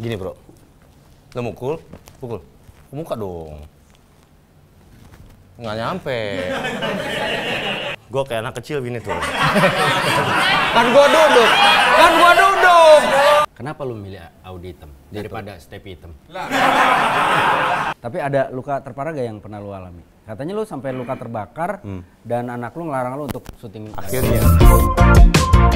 Gini bro, lo mukul, pukul, muka dong. Nggak nyampe. gue kayak anak kecil gini tuh. kan gue duduk, kan gue duduk. Kenapa lu milih Audi hitam daripada step hitam? Tapi ada luka terparah gak yang pernah lu alami? Katanya lu sampai luka terbakar hmm. dan anak lu ngelarang lu untuk syuting. Akhirnya. Lagi.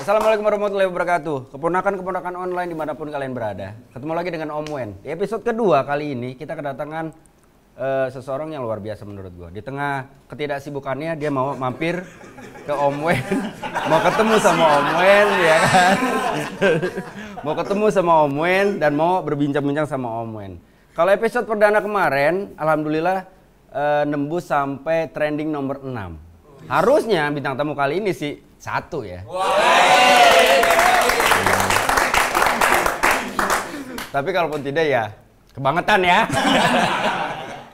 Assalamualaikum warahmatullahi wabarakatuh. Keponakan-keponakan online dimanapun kalian berada. Ketemu lagi dengan Om Wen. Di episode kedua kali ini kita kedatangan uh, seseorang yang luar biasa menurut gue. Di tengah ketidaksibukannya dia mau mampir ke Om Wen, mau ketemu sama Om Wen ya kan. mau ketemu sama Om Wen dan mau berbincang-bincang sama Om Wen. Kalau episode perdana kemarin, alhamdulillah uh, nembus sampai trending nomor 6. Harusnya bintang tamu kali ini sih satu ya. Tapi kalaupun tidak ya kebangetan ya.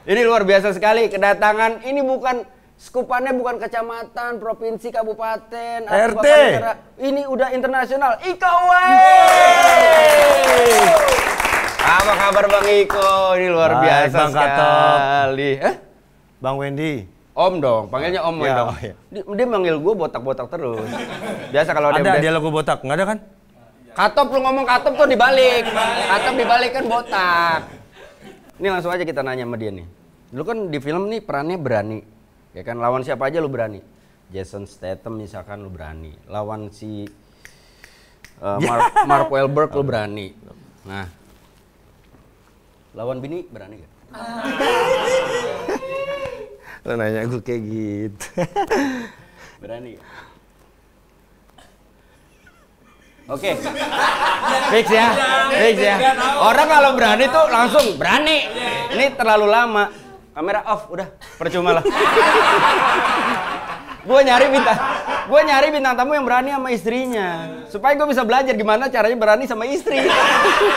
ini luar biasa sekali kedatangan. Ini bukan skupannya bukan kecamatan, provinsi, kabupaten, RT. Ini udah internasional. Iko Apa kabar Bang Iko? Ini luar biasa sekali. Katop. Eh? Bang Wendy. Om dong, panggilnya Om ya, dong. Oh iya. Dia, manggil gue botak-botak terus. Biasa kalau dia ada dia lagu botak, nggak ada kan? Katop lu ngomong katop tuh dibalik. Katop dibalik kan botak. Ini langsung aja kita nanya sama dia nih. Lu kan di film nih perannya berani. Ya kan lawan siapa aja lu berani. Jason Statham misalkan lu berani. Lawan si uh, Mark, Mark Wahlberg lu berani. Nah. Lawan bini berani gak? lo nanya gue kayak gitu berani Oke. Okay. Fix ya. Fix ya. Orang kalau berani tuh langsung berani. Ini terlalu lama. Kamera off, udah percuma lah. gue nyari bintang, gue nyari bintang tamu yang berani sama istrinya, supaya gue bisa belajar gimana caranya berani sama istri.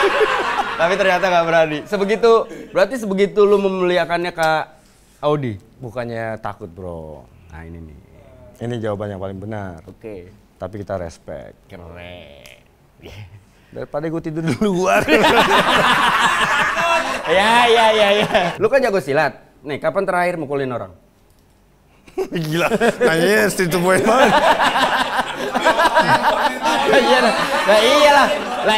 Tapi ternyata gak berani. Sebegitu, berarti sebegitu lu memuliakannya kak Audi. Bukannya takut bro. Nah ini nih. Ini jawaban yang paling benar. Oke. Okay. Tapi kita respect. Keren. Daripada gue tidur di luar. ya, ya, ya, ya. Lu kan jago silat. Nih, kapan terakhir mukulin orang? Gila, nanya street point banget. Iya lah, lah iyalah,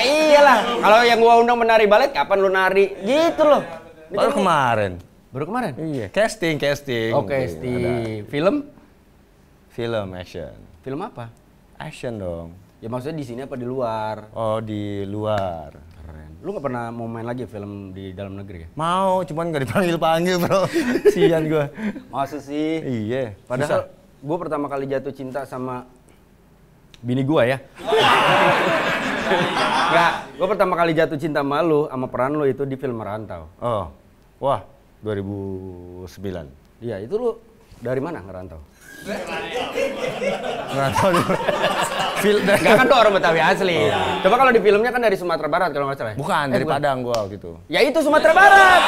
iya, lah Kalau yang gua undang menari balet, kapan lu nari? Gitu loh. Baru kan kemarin. Baru kemarin? Iya. Casting, casting. Oh, casting. Iya, ada. Film? Film action. Film apa? Action dong. Ya maksudnya di sini apa di luar? Oh, di luar. Keren. Lu gak pernah mau main lagi film di dalam negeri ya? Mau, cuman gak dipanggil-panggil, Bro. Sian gua. Masa sih? Iya. Padahal gue pertama kali jatuh cinta sama bini gue ya. Enggak, gue pertama kali jatuh cinta malu lu sama peran lu itu di film Merantau. Oh. Wah, 2009. Iya, itu lu dari mana ngerantau? ngerantau di film Enggak kan tuh orang Betawi asli. Oh. Coba kalau di filmnya kan dari Sumatera Barat kalau nggak salah. Ya? Bukan, eh, dari bukan. Padang gua gitu. Ya itu Sumatera Barat.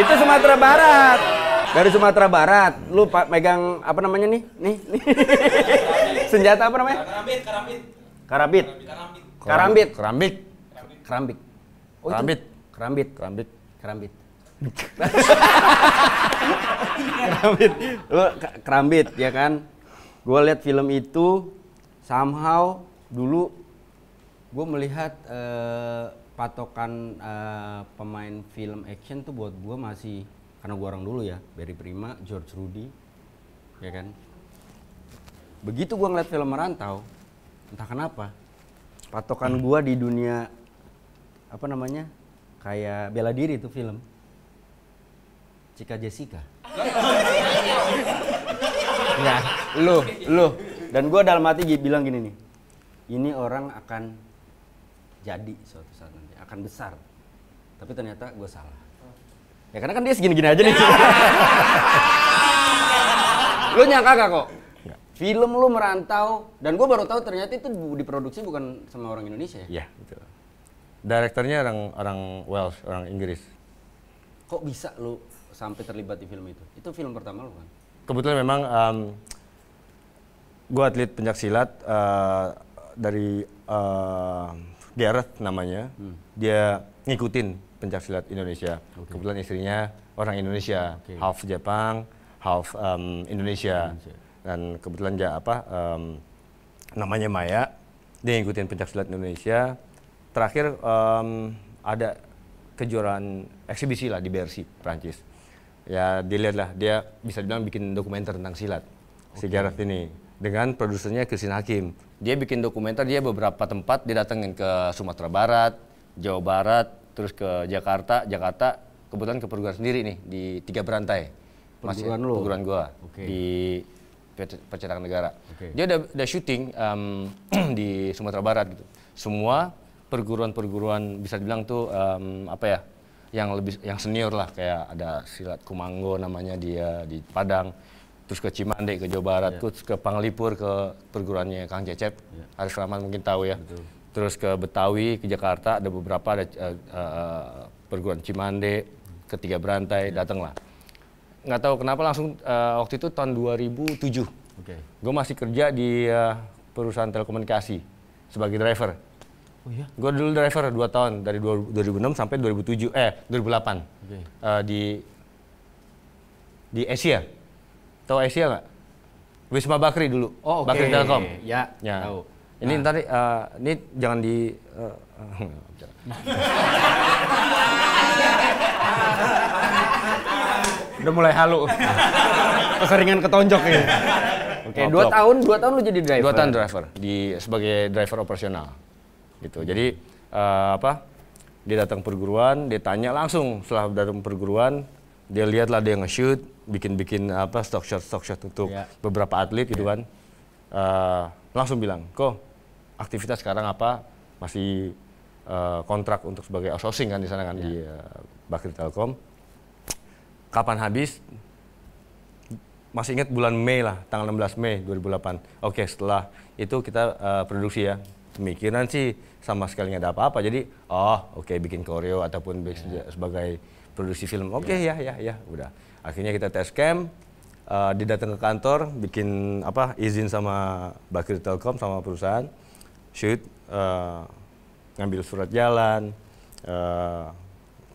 itu Sumatera Barat. Dari Sumatera Barat, lu pak megang apa namanya nih? Nih. nih. Senjata apa namanya? Karambit, karambit. Kerambit. Karambit. Karambit. Karambit. Karambit. Oh, Karambit. Karambit. Karambit. Karambit kerambit lu kerambit ya kan gue lihat film itu somehow dulu gue melihat uh, patokan uh, pemain film action tuh buat gue masih karena gue orang dulu ya Barry Prima George Rudy ya kan begitu gue ngeliat film merantau entah kenapa patokan gue di dunia apa namanya kayak bela diri tuh film Cika Jessica. nah, lu, lu. Dan gue dalam hati bilang gini nih, ini orang akan jadi suatu saat nanti, akan besar. Tapi ternyata gue salah. Ya karena kan dia segini-gini aja nih. lu nyangka gak kok? Film lu merantau dan gue baru tahu ternyata itu diproduksi bukan sama orang Indonesia ya? Iya, betul. Direkturnya orang orang Welsh, orang Inggris. Kok bisa lu sampai terlibat di film itu? Itu film pertama lo kan? Kebetulan memang um, gue atlet pencak silat uh, dari uh, eh, Gareth namanya. Hmm. Dia ngikutin pencak silat Indonesia. Okay. Kebetulan istrinya orang Indonesia, okay. half Jepang, half um, Indonesia. Indonesia. Dan kebetulan dia apa um, namanya Maya. Dia ngikutin pencak silat Indonesia. Terakhir um, ada kejuaraan eksibisi lah di BRC Prancis ya dilihatlah dia bisa bilang bikin dokumenter tentang silat okay. si Gareth ini dengan produsernya Kristin Hakim dia bikin dokumenter dia beberapa tempat dia datengin ke Sumatera Barat Jawa Barat terus ke Jakarta Jakarta kebetulan ke perguruan sendiri nih di tiga berantai perguruan lo perguruan gua okay. di percetakan negara okay. dia udah, udah syuting um, di Sumatera Barat gitu semua perguruan-perguruan bisa dibilang tuh um, apa ya yang lebih yang senior lah kayak ada silat kumango namanya dia di Padang terus ke Cimande ke Jawa Barat yeah. terus ke Panglipur ke perguruannya Kang Cecep yeah. harus Rahman mungkin tahu ya Betul. terus ke Betawi ke Jakarta ada beberapa ada uh, uh, perguruan Cimande hmm. ketiga berantai yeah. lah nggak tahu kenapa langsung uh, waktu itu tahun 2007 okay. gue masih kerja di uh, perusahaan telekomunikasi sebagai driver Oh iya? Gue dulu driver 2 tahun, dari 2006 sampai 2007, eh 2008. Okay. Uh, di di Asia. Tahu Asia nggak? Wisma Bakri dulu. Oh, okay. Bakri Telkom. Ya, ya. tahu. Ini nah. ntar, uh, ini jangan di... Uh, Udah mulai halu. Keseringan ketonjok ini. Oke, okay, eh, dua tahun, dua tahun lu jadi driver. dua tahun driver di sebagai driver operasional gitu. Jadi uh, apa? Dia datang perguruan, dia tanya langsung setelah datang perguruan, dia lihatlah dia nge-shoot, bikin-bikin apa stock shot stock shot untuk yeah. beberapa atlet gitu yeah. kan. Uh, langsung bilang, "Kok aktivitas sekarang apa? Masih uh, kontrak untuk sebagai outsourcing kan di sana kan yeah. di iya, uh, Bakri Telkom. Kapan habis? Masih ingat bulan Mei lah, tanggal 16 Mei 2008. Oke, okay, setelah itu kita uh, produksi ya pemikiran sih sama sekali nggak ada apa-apa. Jadi, oh oke okay, bikin koreo ataupun yeah. Iya. sebagai produksi film. Iya. Oke okay, yeah. ya ya ya udah. Akhirnya kita tes cam uh, didatang ke kantor, bikin apa izin sama Bakir Telkom sama perusahaan, shoot, uh, ngambil surat jalan, uh, eh,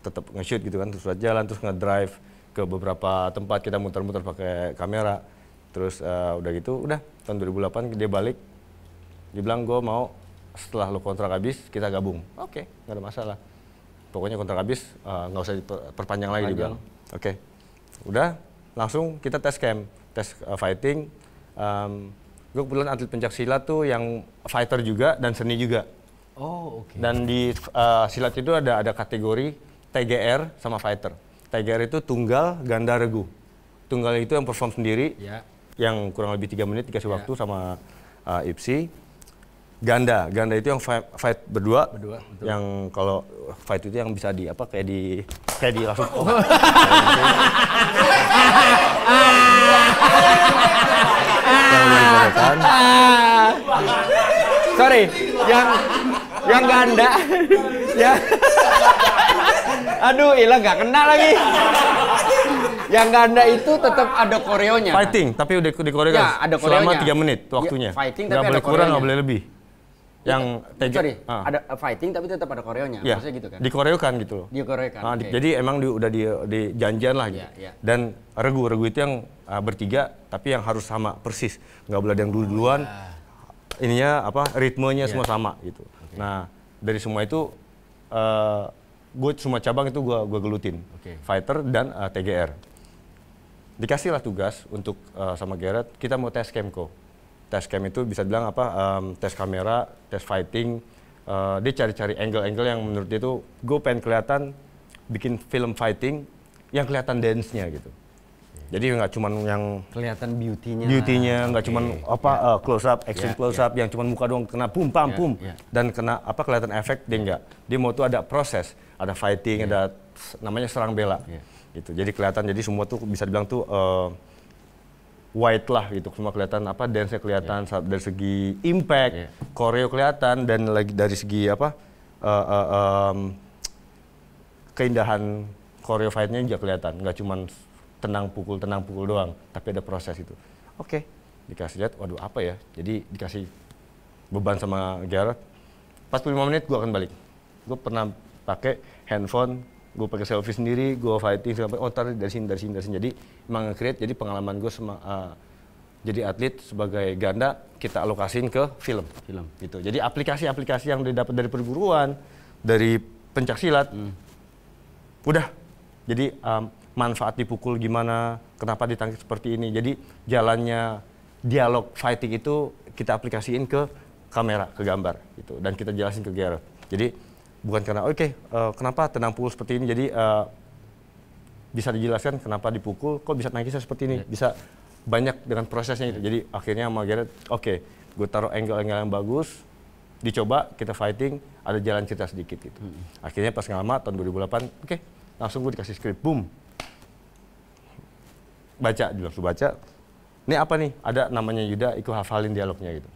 tetap nge-shoot gitu kan, surat jalan, terus drive ke beberapa tempat kita muter-muter pakai kamera. Terus uh, udah gitu, udah tahun 2008 dia balik, dia bilang gue mau setelah lo kontrak habis kita gabung oke okay, nggak ada masalah pokoknya kontrak habis eh, nggak uh, usah diperpanjang lagi juga oke okay. udah langsung kita tes camp tes uh, fighting um, gue kebetulan atlet pencak silat tuh yang fighter juga dan seni juga oh oke okay. dan di uh, silat itu ada ada kategori TGR sama fighter TGR itu tunggal ganda regu tunggal itu yang perform sendiri yeah. yang kurang lebih tiga menit dikasih yeah. waktu sama uh, Ipsi Ganda, ganda itu yang fight, fight berdua. Berdua. Yang kalau fight itu yang bisa di apa kayak di kayak di langsung. Oh. Sorry, yang yang ganda. ya. Aduh, hilang nggak kena lagi. Yang ganda itu tetap ada koreonya. Fighting, tapi udah di koreo Ya, Selama tiga menit waktunya. Ya, fighting gak tapi boleh ada kurang, nggak boleh lebih. Iya. yang tega, sorry ah. uh. ada fighting tapi tetap ada koreonya yeah. maksudnya gitu kan dikoreokan gitu loh dikoreokan uh, ah, okay. jadi emang di, udah di, di janjian lah gitu yeah, yeah. dan regu regu itu yang uh, bertiga tapi yang harus sama persis nggak boleh ada yang dulu duluan oh, ah, iya. ininya apa ritmenya yeah. semua sama gitu okay. nah dari semua itu uh, gue semua cabang itu gue gue gelutin okay. fighter dan uh, TGR dikasihlah tugas untuk uh, sama Gerard kita mau tes Kemko tes cam itu bisa bilang apa um, tes kamera, tes fighting. Uh, dia cari-cari angle-angle yang menurut dia itu gue pengen kelihatan bikin film fighting yang kelihatan dance-nya gitu. Jadi nggak cuman yang kelihatan beauty-nya. Beauty-nya nggak okay. cuman ya. apa yeah. uh, close up, ya, action yeah, close yeah. up yang cuman muka doang kena pum pam yeah, yeah. dan kena apa kelihatan efek dia nggak. Dia mau tuh ada proses, ada fighting, yeah. ada namanya serang bela. Yeah. Gitu. Jadi kelihatan jadi semua tuh bisa dibilang tuh uh, white lah gitu semua kelihatan apa dance nya kelihatan yeah. dari segi impact yeah. koreo kelihatan dan lagi dari segi apa uh, uh, um, keindahan koreo fight-nya juga kelihatan nggak cuma tenang pukul tenang pukul doang tapi ada proses itu oke okay. dikasih lihat waduh apa ya jadi dikasih beban sama Gareth pas 5 menit gue akan balik gue pernah pakai handphone gue pakai selfie sendiri gue fighting segala macam oh tar dari sini dari sini dari sini jadi emang create jadi pengalaman gue sama uh, ah, jadi atlet sebagai ganda kita alokasin ke film film gitu jadi aplikasi-aplikasi yang didapat dari perguruan dari pencak silat, hmm. udah jadi um, manfaat dipukul gimana kenapa ditangkis seperti ini jadi jalannya dialog fighting itu kita aplikasiin ke kamera ke gambar gitu dan kita jelasin ke Gareth jadi bukan karena oke okay, uh, eh, kenapa tendang pukul seperti ini jadi uh, bisa dijelaskan kenapa dipukul kok bisa nangisnya seperti ini yeah. bisa banyak dengan prosesnya itu iya. jadi akhirnya sama Garrett oke okay, gue taruh angle-angle yang bagus dicoba kita fighting ada jalan cerita sedikit gitu hmm. akhirnya pas ngalama tahun 2008 oke okay, langsung gue dikasih script boom baca langsung baca ini apa nih ada namanya Yuda ikut hafalin dialognya gitu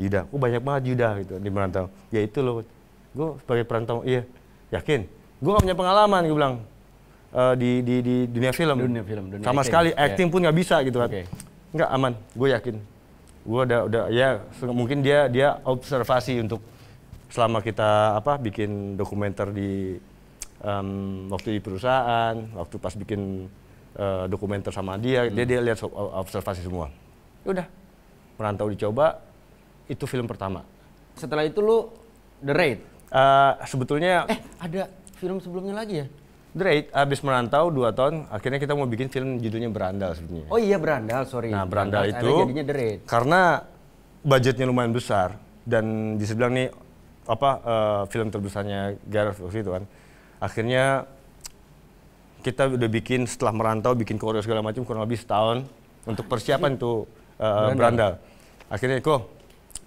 Yuda, oh banyak banget Yuda gitu di merantau. Ya itu loh, gue sebagai perantau iya yakin gue gak punya pengalaman gue bilang uh, di, di di dunia film dunia film dunia sama acting. sekali acting yeah. pun gak bisa gitu kan okay. nggak aman gue yakin gue udah udah ya mungkin dia dia observasi untuk selama kita apa bikin dokumenter di um, waktu di perusahaan waktu pas bikin uh, dokumenter sama dia hmm. dia dia lihat observasi semua ya udah perantau dicoba itu film pertama setelah itu lu The Raid Uh, sebetulnya eh ada film sebelumnya lagi ya? Drake abis merantau dua tahun, akhirnya kita mau bikin film judulnya Berandal sebenarnya. Oh iya Berandal, sorry. Nah Berandal, itu jadinya karena budgetnya lumayan besar dan di sebelah nih apa uh, film terbesarnya Gareth waktu itu kan. Akhirnya kita udah bikin setelah merantau bikin koreo segala macam kurang lebih setahun untuk ah, persiapan iya. tuh uh, Berandal. Berandal. Akhirnya kok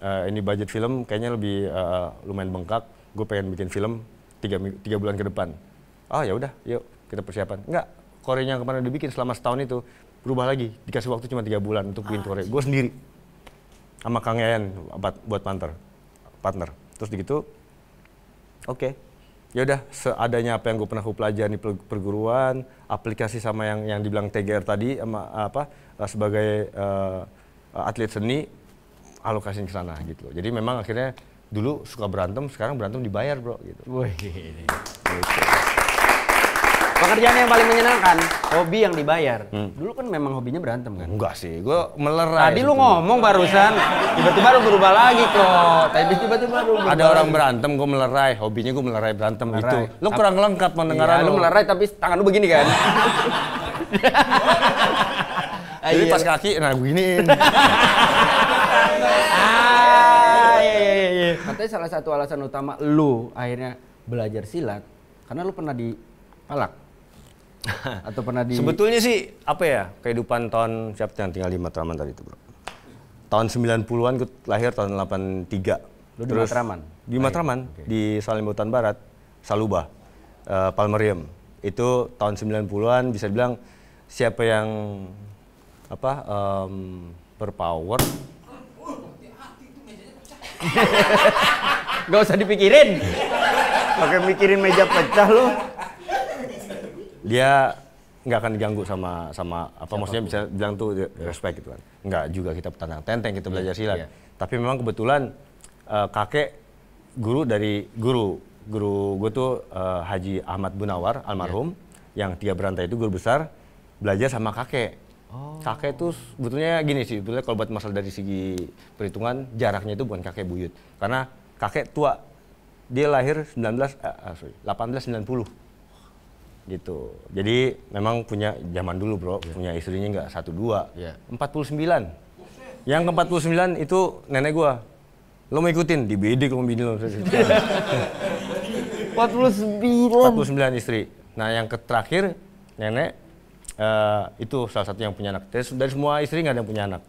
uh, ini budget film kayaknya lebih uh, lumayan bengkak gue pengen bikin film tiga, tiga bulan ke depan. Ah ya udah, yuk kita persiapan. Enggak, Korea yang kemarin udah bikin selama setahun itu berubah lagi, dikasih waktu cuma tiga bulan untuk bikin ah, Korea. Gue sendiri sama Kang Yayan buat, buat partner, partner. Terus gitu, oke, okay. ya udah seadanya apa yang gue pernah gue pelajari di perguruan, aplikasi sama yang yang dibilang TGR tadi sama apa eh, sebagai uh, atlet seni alokasi ke sana gitu. Jadi memang akhirnya dulu suka berantem, sekarang berantem dibayar bro gitu. Wih. Gitu. Pekerjaan yang paling menyenangkan, hobi yang dibayar. Hmm. Dulu kan memang hobinya berantem kan? Enggak sih, gue melerai. Tadi lu ngomong barusan, tiba-tiba lu berubah lagi kok. Tadi tiba-tiba lu berubah Ada orang berantem, gue melerai. Hobinya gue melerai berantem melerai. gitu. Lu kurang lengkap mendengar. iya, lu. lu melerai tapi tangan lu begini kan? Jadi pas iya. kaki, nah begini. Katanya salah satu alasan utama lu akhirnya belajar silat karena lu pernah di palak atau pernah di Sebetulnya sih apa ya? Kehidupan tahun siapa yang tinggal di Matraman tadi itu, Bro. Tahun 90-an gue lahir tahun 83. Lu di Matraman. Di Matraman, okay. di Salimutan Barat, Saluba, uh, Palmerium. Itu tahun 90-an bisa dibilang siapa yang apa um, berpower Gak usah dipikirin. Pakai mikirin meja pecah lo. Dia nggak akan diganggu sama sama apa Siapa maksudnya bisa bilang tuh iya. respect gitu kan. Nggak juga kita petanang tenteng, kita belajar iya, silat. Yeah. Tapi memang kebetulan uh, kakek guru dari guru guru gue tuh uh, Haji Ahmad Bunawar almarhum yeah. yang tiga berantai itu guru besar belajar sama kakek Oh. Kakek itu sebetulnya gini sih, sebetulnya kalau buat masalah dari segi perhitungan jaraknya itu bukan kakek buyut. Karena kakek tua dia lahir 19 eh, eh, sorry, 1890. Gitu. Jadi memang punya zaman dulu, Bro, yeah. punya istrinya enggak satu dua. Yeah. Iya. 49. Yang ke 49 itu nenek gua. Lo mau ikutin di BD ke mobil lo. 49. 49 istri. Nah, yang terakhir nenek Eh, itu salah satu yang punya anak. Dari, dari semua istri nggak ada yang punya anak.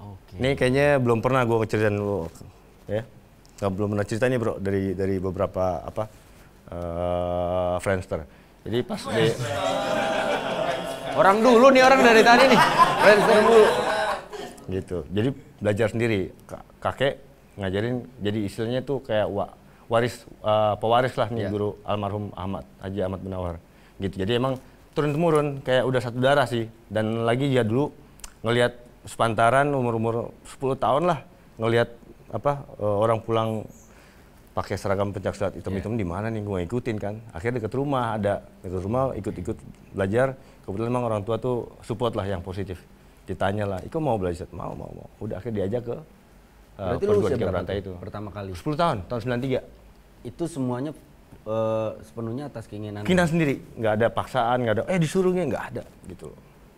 Okay. Ini kayaknya belum pernah gue ceritain lu, ya. Gak belum pernah cerita nih bro dari dari beberapa apa uh, friendster. Jadi pas di orang dulu nih orang dari tadi nih friendster dulu. Gitu. Jadi belajar sendiri. Kakek ngajarin jadi istilahnya tuh kayak wa, waris uh, pewaris lah nih yeah. guru almarhum Ahmad Haji Ahmad Benawar. Gitu. Jadi emang turun temurun kayak udah satu darah sih dan lagi ya dulu ngelihat sepantaran umur-umur 10 tahun lah ngelihat apa eh, orang pulang pakai seragam pencak silat hitam-hitam yeah. di mana nih gue ikutin kan akhirnya deket rumah ada deket rumah ikut-ikut belajar kebetulan emang orang tua tuh support lah yang positif ditanya lah ikut mau belajar mau mau mau udah akhirnya diajak ke uh, perguruan lu itu pertama kali 10 tahun tahun 93 itu semuanya uh, sepenuhnya atas keinginan. Kita sendiri nggak ada paksaan, nggak ada eh disuruhnya nggak ada gitu.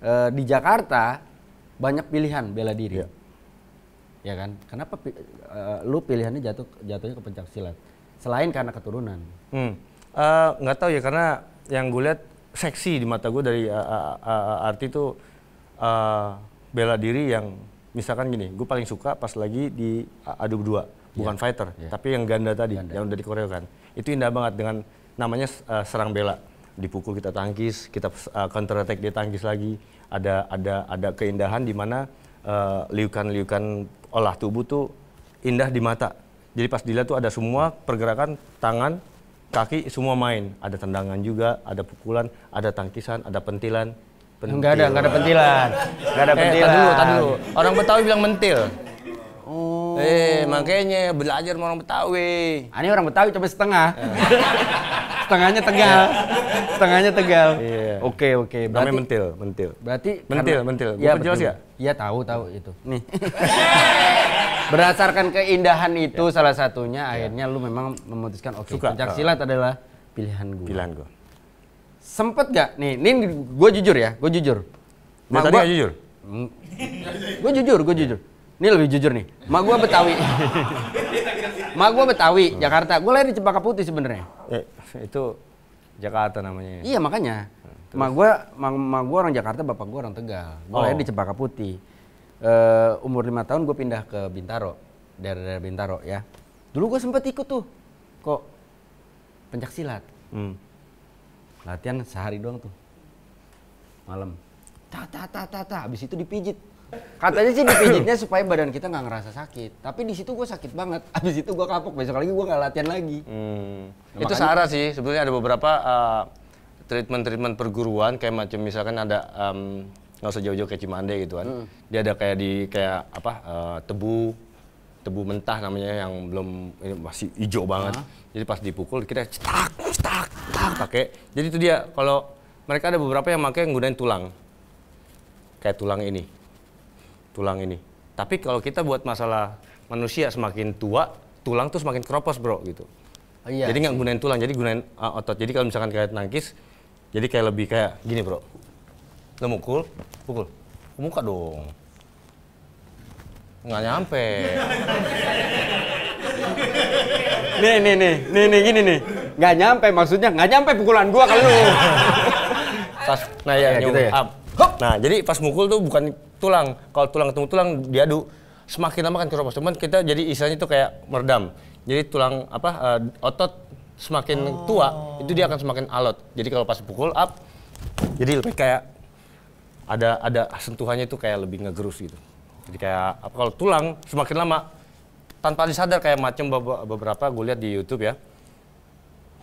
Uh, di Jakarta banyak pilihan bela diri. ya, Ya kan? Kenapa uh, lu pilihannya jatuh jatuhnya ke pencak silat? Selain karena keturunan. Hmm. nggak uh, tahu ya karena yang gue lihat seksi di mata gue dari uh, uh, uh, arti itu uh, bela diri yang misalkan gini, gue paling suka pas lagi di adu berdua bukan yeah. fighter, yeah. tapi yang ganda tadi, ganda. yang udah dikoreokan. Itu indah banget dengan namanya uh, serang bela. Dipukul kita tangkis, kita uh, eh, counter attack dia tangkis lagi. Ada ada ada keindahan di mana uh, liukan-liukan olah tubuh tuh indah di mata. Jadi pas dilihat tuh ada semua pergerakan tangan, kaki semua main. Ada tendangan juga, ada pukulan, ada tangkisan, ada pentilan. pentilan. Enggak ada, enggak ada pentilan. Enggak ada pentilan. Eh, tadi dulu, tadi dulu. Orang Betawi bilang mentil. Eh, makanya belajar sama orang Betawi. Ah, ini orang Betawi coba setengah. Setengahnya Tegal. Setengahnya Tegal. Iya. Oke, oke. Berarti Namanya mentil, mentil. Berarti mentil, karena, mentil. Ya, jelas ya? Iya, tahu, tahu itu. Nih. Berdasarkan keindahan itu ya. salah satunya ya. akhirnya lu memang memutuskan oke, okay, pencak silat adalah pilihan gua. Pilihan gua. Sempet gak? Nih, nih gue jujur ya, gue jujur. Nah, tadi gua, jujur? Hmm. gue jujur, gue jujur. Ini lebih jujur nih. ma gua Betawi. ma gua Betawi, Jakarta. Gua lahir di Cempaka Putih sebenarnya. Eh, itu Jakarta namanya. Iya, makanya. Terus. Ma gua ma, ma gua orang Jakarta, bapak gua orang Tegal. Gue oh. lahir di Cempaka Putih. Uh, umur lima tahun gue pindah ke Bintaro. dari daerah Bintaro ya. Dulu gue sempet ikut tuh. Kok pencak silat. Hmm. Latihan sehari doang tuh. Malam. Ta ta ta ta Habis itu dipijit Katanya sih dipijitnya supaya badan kita nggak ngerasa sakit. Tapi di situ gue sakit banget. Abis itu gue kapok. Besok lagi gue nggak latihan lagi. Hmm. Nah, itu Sarah sih. Sebetulnya ada beberapa uh, treatment-treatment perguruan kayak macam misalkan ada um, nggak usah jauh-jauh kayak Cimande gitu kan. Hmm. Dia ada kayak di kayak apa uh, tebu tebu mentah namanya yang belum ini masih hijau banget. Uh Jadi pas dipukul kita cetak cetak cetak pakai. Jadi itu dia kalau mereka ada beberapa yang pakai menggunakan tulang. Kayak tulang ini tulang ini. Tapi kalau kita buat masalah manusia semakin tua, tulang tuh semakin keropos bro gitu. Oh, iya. Jadi nggak gunain tulang, jadi gunain uh, otot. Jadi kalau misalkan kayak nangkis, jadi kayak lebih kayak gini bro. Lo mukul, pukul. Muka dong. Nggak nyampe. nih, nih, nih, nih, nih, gini nih. Nggak nyampe maksudnya, nggak nyampe pukulan gua kalau lu. Pas, nah ya, ya gitu ya. Nah, jadi pas mukul tuh bukan tulang. Kalau tulang ketemu tulang diadu, semakin lama kan keropos. Cuman kita jadi istilahnya itu kayak meredam. Jadi tulang apa uh, otot semakin oh. tua itu dia akan semakin alot. Jadi kalau pas pukul up jadi lebih kayak ada ada sentuhannya itu kayak lebih ngegerus gitu. Jadi kayak apa kalau tulang semakin lama tanpa disadar kayak macam beberapa gue lihat di YouTube ya.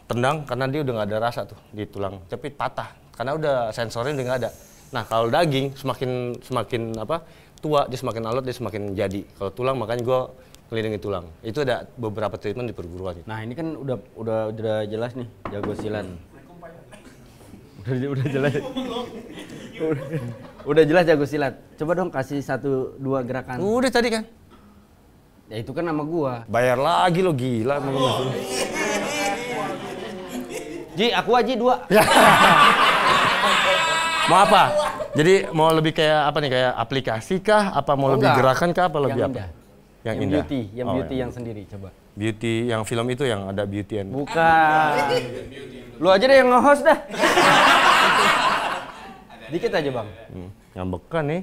Tendang karena dia udah nggak ada rasa tuh di tulang, tapi patah karena udah sensornya udah nggak ada. Nah, kalau daging semakin semakin apa? tua dia semakin alot dia semakin jadi. Kalau tulang makanya gue ngelindungi tulang. Itu ada beberapa treatment di perguruan. Nah, ini kan udah udah udah jelas nih jago silat. udah udah jelas. udah, udah jelas jago silat. Coba dong kasih satu dua gerakan. Udah tadi kan. Ya itu kan nama gua. Bayar lagi lo gila. Oh. Ji, aku aja dua. mau apa? Jadi mau lebih kayak apa nih? Kayak aplikasi kah? Apa mau oh, lebih enggak. gerakan kah? Apa yang lebih indah. apa? Yang, yang indah. Beauty, yang oh, beauty yang, yang sendiri coba. Beauty yang film itu yang ada beauty and Bukan. Lu aja deh yang nge-host dah. Dikit aja, Bang. Hmm, ngambekan nih.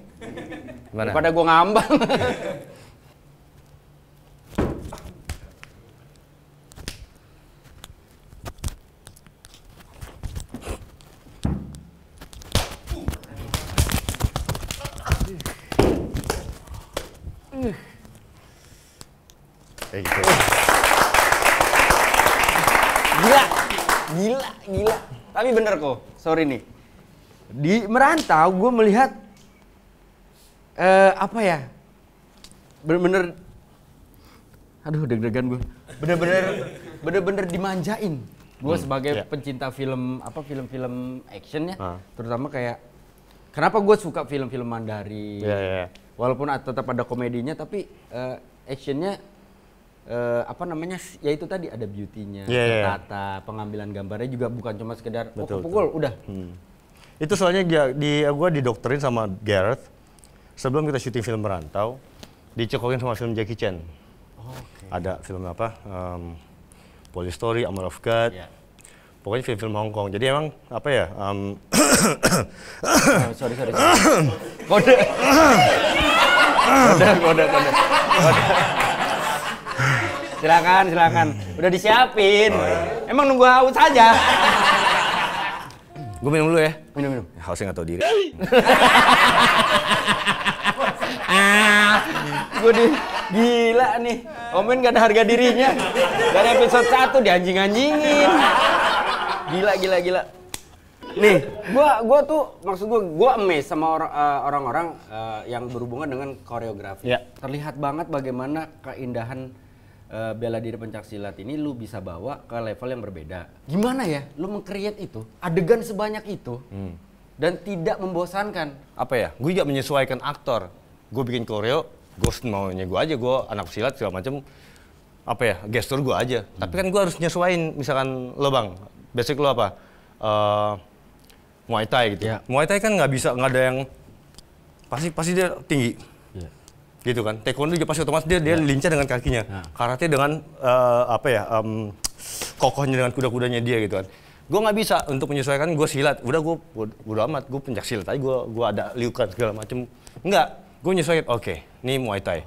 Gimana? Pada gua ngambang. Kayak gitu. Gila, gila, gila. Tapi bener kok, sorry nih. Di merantau gue melihat uh, apa ya? Bener-bener aduh deg-degan gue. Bener-bener bener-bener dimanjain. Gue hmm, sebagai yeah. pencinta film apa film-film action ya, uh. terutama kayak kenapa gue suka film-film Mandarin. Yeah, yeah. Ya. Walaupun tetap ada komedinya tapi uh, actionnya uh, apa namanya ya itu tadi ada beautynya nya yeah, iya. tata, pengambilan gambarnya juga bukan cuma sekedar oh, betul, oh betul. udah. Hmm. Itu soalnya dia, di gue didokterin sama Gareth sebelum kita syuting film Merantau dicekokin sama film Jackie Chan. okay. Ada film apa? Um, Police Story, amor of God. Yeah. Pokoknya film-film Hong Kong. Jadi emang apa ya? Um, sorry, sorry. kode, kode. kode silakan silakan udah disiapin oh, iya. emang nunggu haus saja gue minum dulu ya minum minum ya, hausnya nggak tahu diri ah gue di gila nih omen gak ada harga dirinya dari episode 1 anjing anjingin gila gila gila nih gue gua tuh maksud gue gue amazed sama or, uh, eh, orang-orang uh, yang berhubungan dengan koreografi yeah. terlihat banget bagaimana keindahan uh, bela diri pencak silat ini lu bisa bawa ke level yang berbeda. Gimana ya? Lu mengkreat itu, adegan sebanyak itu, hmm. dan tidak membosankan. Apa ya? Gue juga menyesuaikan aktor. Gue bikin koreo, gue maunya gue aja, gue anak silat segala macam. Apa ya? Gestur gue aja. Hmm. Tapi kan gue harus nyesuaiin. Misalkan lo bang, basic lo apa? Uh, Muay Thai gitu. Yeah. Muay Thai kan nggak bisa nggak ada yang pasti pasti dia tinggi gitu kan taekwondo juga pasti otomatis dia dia ya. lincah dengan kakinya ya. karate dengan uh, apa ya um, kokohnya dengan kuda-kudanya dia gitu kan gue nggak bisa untuk menyesuaikan gue silat udah gue udah amat gue pencak silat aja gue gue ada liukan segala macem enggak gue nyesuaikan oke okay, ini muay thai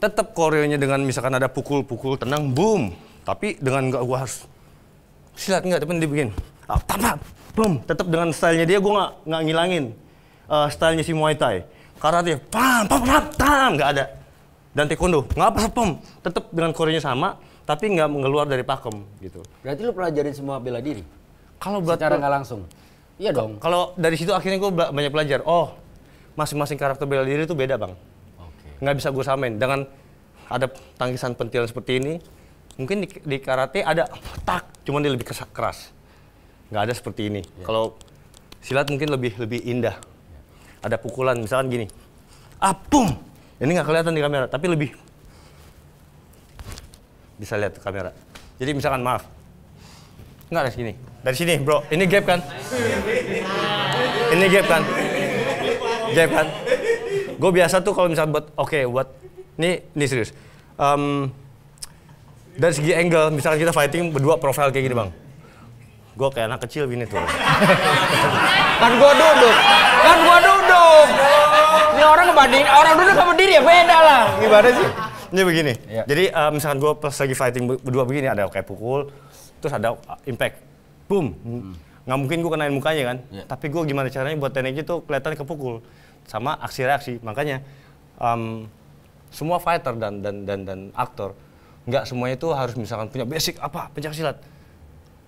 tetap koreonya dengan misalkan ada pukul-pukul tenang boom tapi dengan nggak gue harus silat nggak tapi dia bikin ah, boom tetap dengan stylenya dia gue nggak nggak ngilangin uh, stylenya si muay thai karate pam pam pam tam nggak ada dan taekwondo nggak apa pam tetap dengan koreonya sama tapi nggak mengeluarkan dari pakem gitu berarti lu pelajarin semua bela diri kalau buat secara nggak langsung iya dong kalau dari situ akhirnya gue banyak belajar oh masing-masing karakter bela diri itu beda bang okay. nggak bisa gue samain dengan ada tangkisan pentilan seperti ini mungkin di, di karate ada tak cuman dia lebih keras nggak ada seperti ini yeah. kalau silat mungkin lebih lebih indah ada pukulan misalkan gini apung ah, ini nggak kelihatan di kamera tapi lebih bisa lihat ke kamera jadi misalkan maaf nggak dari sini dari sini bro ini gap kan ini gap kan gap kan gue biasa tuh kalau misalnya buat oke okay, buat ini ini serius um, dari segi angle misalkan kita fighting berdua profile kayak gini bang gue kayak anak kecil gini tuh kan gue duduk sama orang duduk sama diri ya beda lah. Gimana sih? Ini begini. Ya. Jadi uh, misalkan gue pas lagi fighting berdua begini ada kayak pukul, terus ada eh, impact, boom. Hmm. Nggak mungkin gue kenain mukanya kan. Ya. Tapi gue gimana caranya buat teknik itu kelihatan kepukul sama aksi reaksi. Makanya um, semua fighter dan dan dan dan aktor nggak semuanya itu harus misalkan punya basic apa pencak silat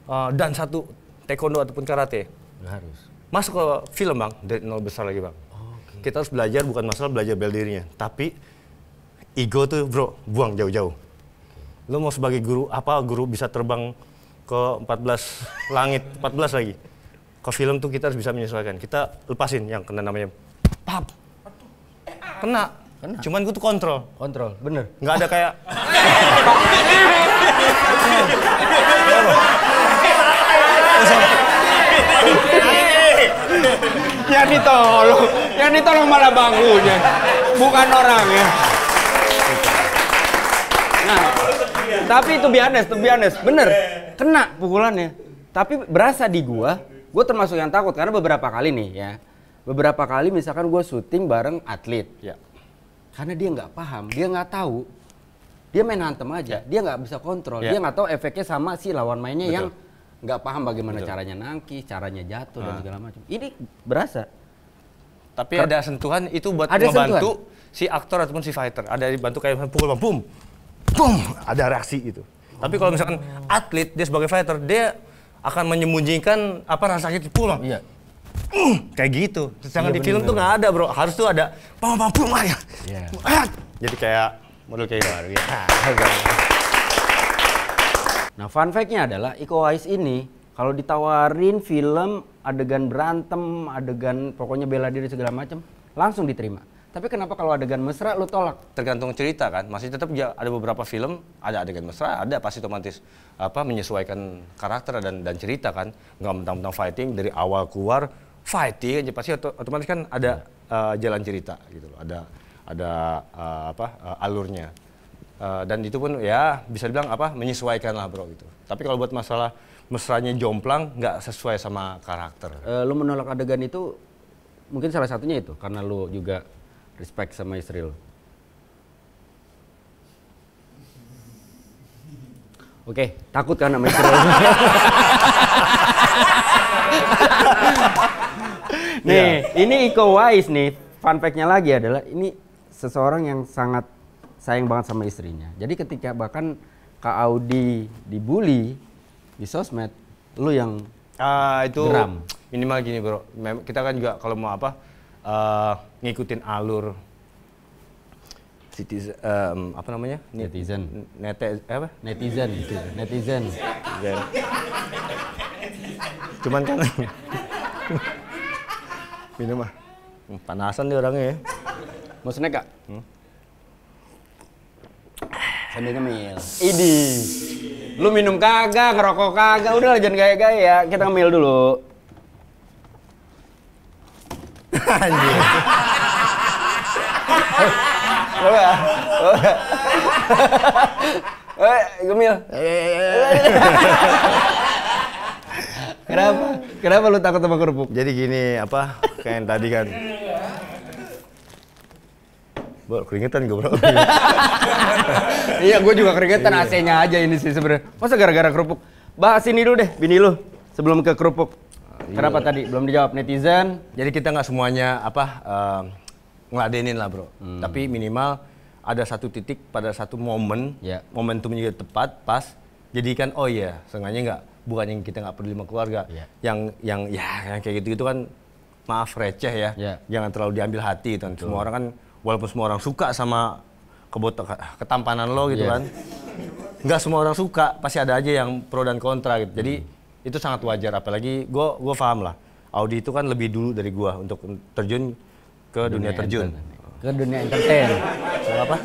uh, eh, dan satu taekwondo ataupun karate. Nggak harus. Masuk ke film bang dari nol besar lagi bang kita harus belajar bukan masalah belajar bel dirinya, tapi ego tuh bro, buang jauh-jauh. Lo mau sebagai guru apa guru bisa terbang ke 14 langit, 14 lagi. Ke film tuh kita harus bisa menyesuaikan. Kita lepasin yang kena namanya pap. Kena. Kena. Cuman gue tuh kontrol. Kontrol, bener. Nggak ada kayak. Oh, yang ditolong yang ditolong malah bangunnya, bukan orangnya nah tapi itu biasa, itu biasa, bener kena pukulannya tapi berasa di gua gua termasuk yang takut karena beberapa kali nih ya beberapa kali misalkan gua syuting bareng atlet ya. karena dia nggak paham dia nggak tahu dia main hantem aja, yeah. dia nggak bisa kontrol, yeah. dia nggak tahu efeknya sama si lawan mainnya Betul. yang nggak paham bagaimana Betul. caranya nangkis, caranya jatuh dan ah. segala macam. Ini berasa. Tapi Ker ada sentuhan itu buat ada membantu sentuhan. si aktor ataupun si fighter. Ada dibantu kayak pukul bum, bum, ada reaksi itu. Oh. Tapi kalau misalkan atlet dia sebagai fighter dia akan menyembunyikan apa rasa sakit pukul. Iya. Mm, kayak gitu. Sedangkan iya, di film bener. tuh nggak ada bro. Harus tuh ada pam pam pum Yeah. Jadi kayak model kayak gitu, baru ya. Ah, Nah, fun fact-nya adalah Iko Uwais ini kalau ditawarin film adegan berantem, adegan pokoknya bela diri segala macam, langsung diterima. Tapi kenapa kalau adegan mesra lo tolak? Tergantung cerita kan. Masih tetap ya, ada beberapa film ada adegan mesra, ada pasti otomatis apa menyesuaikan karakter dan dan cerita kan. Nggak mentang-mentang fighting dari awal keluar fighting aja pasti otomatis kan ada uh, jalan cerita gitu loh. Ada ada uh, apa uh, alurnya. Eh, dan itu pun ya bisa dibilang apa menyesuaikan lah bro gitu. Tapi kalau buat masalah mesranya jomplang nggak sesuai sama karakter. Uh, lu menolak adegan itu mungkin salah satunya itu karena lu juga respect sama istri lu. Oke, okay, takut karena sama istri lu. Iya. nih, ini Iko Wise nih. Fun fact-nya lagi adalah ini seseorang yang sangat sayang banget sama istrinya. Jadi ketika bahkan Kak Audi dibully di sosmed, lu yang ah, itu geram. minimal gini bro, Mem kita kan juga kalau mau apa uh, ngikutin alur citizen um, apa namanya netizen net apa netizen netizen, netizen. cuman kan minum ah hmm, panasan nih orangnya ya maksudnya gak? hmm? sambil ngemil. Idi. Lu minum kagak, ngerokok kagak, udah jangan gaya-gaya. Ya. Kita ngemil dulu. Anjir. Lo gak? Eh, gemil. Kenapa? Kenapa lu takut sama kerupuk? Jadi gini, apa? Kayak yang tadi kan. Bro, keringetan gue bro. iya, gue juga keringetan iya. AC-nya aja ini sih sebenarnya. Masa gara-gara kerupuk? Bahas ini dulu deh, bini lu. Sebelum ke kerupuk. Iya. Kenapa tadi belum dijawab netizen? Jadi kita nggak semuanya apa uh, ngeladenin lah bro. Hmm. Tapi minimal ada satu titik pada satu momen, yeah. momentumnya juga tepat, pas. Jadi kan, oh iya, sengaja nggak bukan yang kita nggak peduli sama keluarga, yeah. yang yang ya yang kayak gitu gitu kan maaf receh ya, yeah. jangan terlalu diambil hati kan? Semua orang kan walaupun semua orang suka sama kebot ketampanan lo gitu yeah. kan nggak semua orang suka pasti ada aja yang pro dan kontra gitu jadi hmm. itu sangat wajar apalagi gue gue paham lah Audi itu kan lebih dulu dari gue untuk terjun ke dunia, dunia terjun ke dunia entertain Soal apa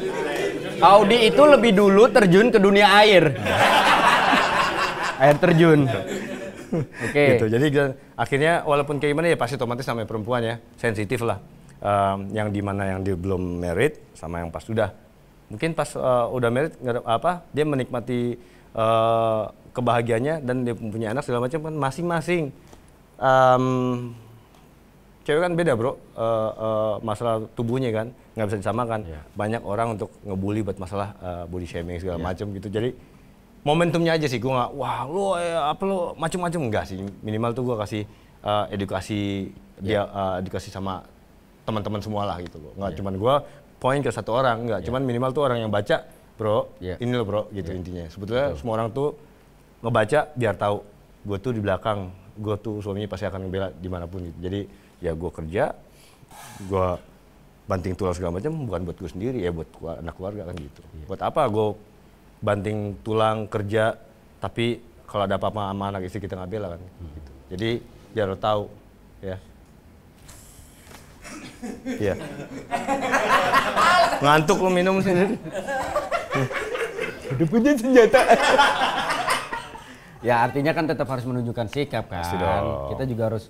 Audi itu lebih dulu terjun ke dunia air air terjun Oke. Okay. Gitu. Jadi akhirnya walaupun kayak gimana ya pasti otomatis namanya perempuan ya, sensitif lah um, yang mana yang dia belum merit sama yang pas sudah mungkin pas uh, udah merit nggak apa dia menikmati uh, kebahagiaannya dan dia punya anak segala macam kan masing-masing um, cewek kan beda bro uh, uh, masalah tubuhnya kan nggak bisa disamakan yeah. banyak orang untuk ngebully buat masalah uh, body shaming segala yeah. macam gitu jadi momentumnya aja sih gue nggak wah lu apa lu macam-macam enggak sih minimal tuh gue kasih uh, edukasi yeah. dia uh, edukasi sama teman-teman semua lah gitu loh. Nggak yeah. cuman gue poin ke satu orang, nggak. Yeah. Cuman minimal tuh orang yang baca, bro, yeah. ini loh bro, gitu yeah. intinya. Sebetulnya Betul. semua orang tuh ngebaca biar tahu gue tuh di belakang, gue tuh suaminya pasti akan ngebela dimanapun gitu. Jadi ya gue kerja, gue banting tulang segala macam bukan buat gue sendiri ya buat gua, anak keluarga kan gitu. Yeah. Buat apa gue banting tulang kerja tapi kalau ada apa-apa sama anak istri kita nggak bela kan. Hmm. Gitu. Jadi biar lo tahu ya Iya. Ngantuk lu minum sendiri. Udah punya senjata. ya artinya kan tetap harus menunjukkan sikap kan. Kita juga harus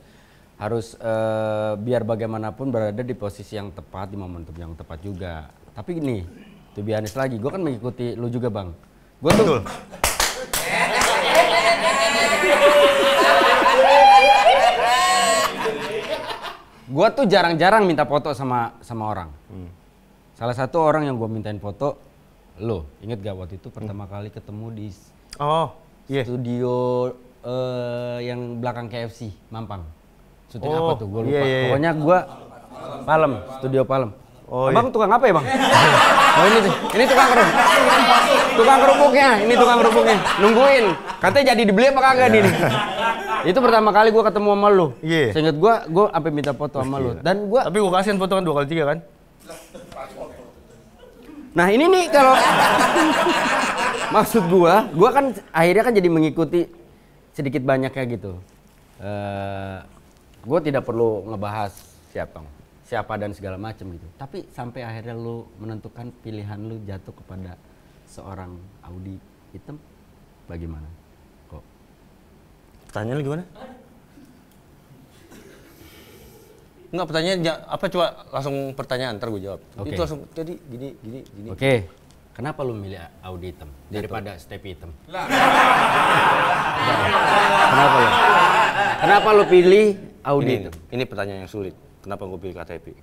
harus uh, biar bagaimanapun berada di posisi yang tepat di momentum yang tepat juga. Tapi gini, tuh biasanya lagi, gue kan mengikuti lu juga bang. Gue tuh. gue tuh jarang-jarang minta foto sama sama orang. Hmm. Salah satu orang yang gue mintain foto, lo inget gak waktu itu pertama hmm. kali ketemu di oh, yeah. studio uh, yang belakang KFC Mampang. Studio oh, apa tuh? Gue iya, lupa. Yeah, yeah, yeah. Pokoknya gue Palem, studio Palem. Oh, Abang iya. tukang apa ya bang? oh ini ini tukang kerupuk, tukang kerupuknya, ini tukang kerupuknya, nungguin. Katanya jadi dibeli apa kagak yeah. ini? itu pertama kali gue ketemu sama lu. Iya. Yeah. Seinget gue, gue sampai minta foto sama lu. Iya. Dan gue. Tapi gue kasihin foto kan dua kali tiga kan. Nah ini nih kalau maksud gue, gue kan akhirnya kan jadi mengikuti sedikit banyaknya gitu. Uh, eh, gue tidak perlu ngebahas siapa siapa dan segala macam gitu. Tapi sampai akhirnya lu menentukan pilihan lu jatuh kepada seorang Audi hitam, bagaimana? Pertanyaan gimana? Enggak pertanyaan apa coba langsung pertanyaan ntar gue jawab. Okay. Itu langsung jadi gini gini gini. Oke. Okay. Kenapa lu milih Audi hitam daripada step hitam? Kenapa lu? Kenapa lu pilih Audi ini, hitam? Ini pertanyaan yang sulit. Kenapa gue pilih KTP?